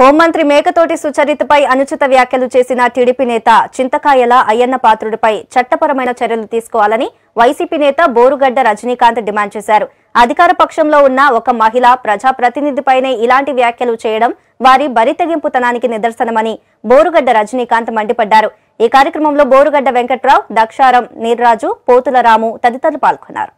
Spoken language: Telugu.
హోంమంత్రి మేకతోటి సుచరితపై అనుచిత వ్యాఖ్యలు చేసిన టీడీపీ నేత చింతకాయల అయ్యన్న పాత్రుడిపై చట్టపరమైన చర్యలు తీసుకోవాలని వైసీపీ నేత బోరుగడ్డ రజనీకాంత్ డిమాండ్ చేశారు అధికార పక్షంలో ఉన్న ఒక మహిళ ప్రజాప్రతినిధిపైనే ఇలాంటి వ్యాఖ్యలు చేయడం వారి బరితెగింపుతనానికి నిదర్శనమని బోరుగడ్డ రజనీకాంత్ మండిపడ్డారు ఈ కార్యక్రమంలో బోరుగడ్డ వెంకట్రావు దక్షారం నీర్రాజు పోతుల తదితరులు పాల్గొన్నారు